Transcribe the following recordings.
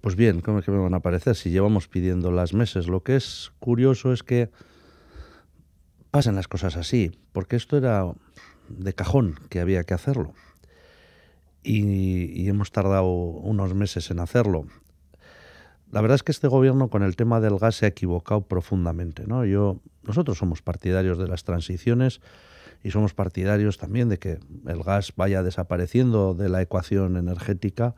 Pues bien, ¿cómo que me van a aparecer si llevamos pidiendo las meses? Lo que es curioso es que pasan las cosas así, porque esto era de cajón que había que hacerlo. Y, hemos tardado unos meses en hacerlo. La verdad es que este gobierno con el tema del gas se ha equivocado profundamente. ¿no? Yo, nosotros somos partidarios de las transiciones y somos partidarios también de que el gas vaya desapareciendo de la ecuación energética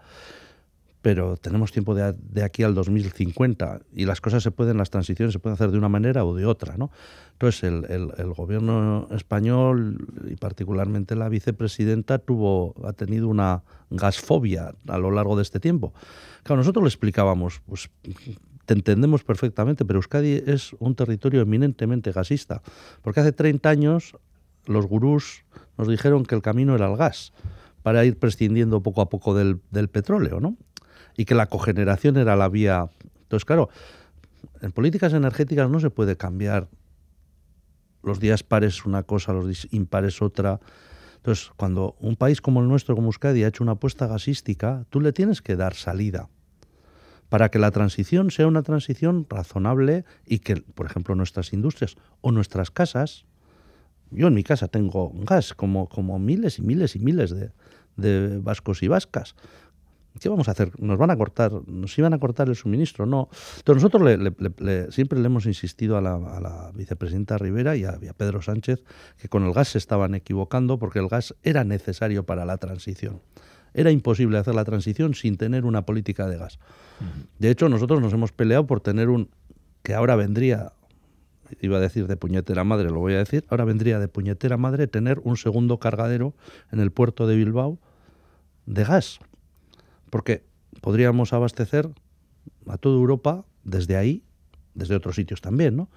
pero tenemos tiempo de, aquí al 2050 y las cosas se pueden, las transiciones se pueden hacer de una manera o de otra. ¿no? Entonces, el, gobierno español y particularmente la vicepresidenta tuvo, ha tenido una gasfobia a lo largo de este tiempo. Claro, nosotros le explicábamos, pues te entendemos perfectamente, pero Euskadi es un territorio eminentemente gasista, porque hace 30 años los gurús nos dijeron que el camino era el gas para ir prescindiendo poco a poco del petróleo, ¿no? y que la cogeneración era la vía. Entonces, claro, en políticas energéticas no se puede cambiar los días pares una cosa, los impares otra. Entonces, cuando un país como el nuestro, como Euskadi, ha hecho una apuesta gasística, tú le tienes que dar salida para que la transición sea una transición razonable y que, por ejemplo, nuestras industrias o nuestras casas, yo en mi casa tengo gas, como, como miles y miles y miles de vascos y vascas, ¿qué vamos a hacer? ¿Nos van a cortar? ¿Nos iban a cortar el suministro? No. Entonces nosotros siempre le hemos insistido a la, vicepresidenta Rivera y y a, Pedro Sánchez que con el gas se estaban equivocando porque el gas era necesario para la transición. Era imposible hacer la transición sin tener una política de gas. De hecho, nosotros nos hemos peleado por tener un que ahora vendría, iba a decir de puñetera madre, lo voy a decir, ahora vendría de puñetera madre tener un segundo cargadero en el puerto de Bilbao de gas porque podríamos abastecer a toda Europa desde ahí, desde otros sitios también, ¿no?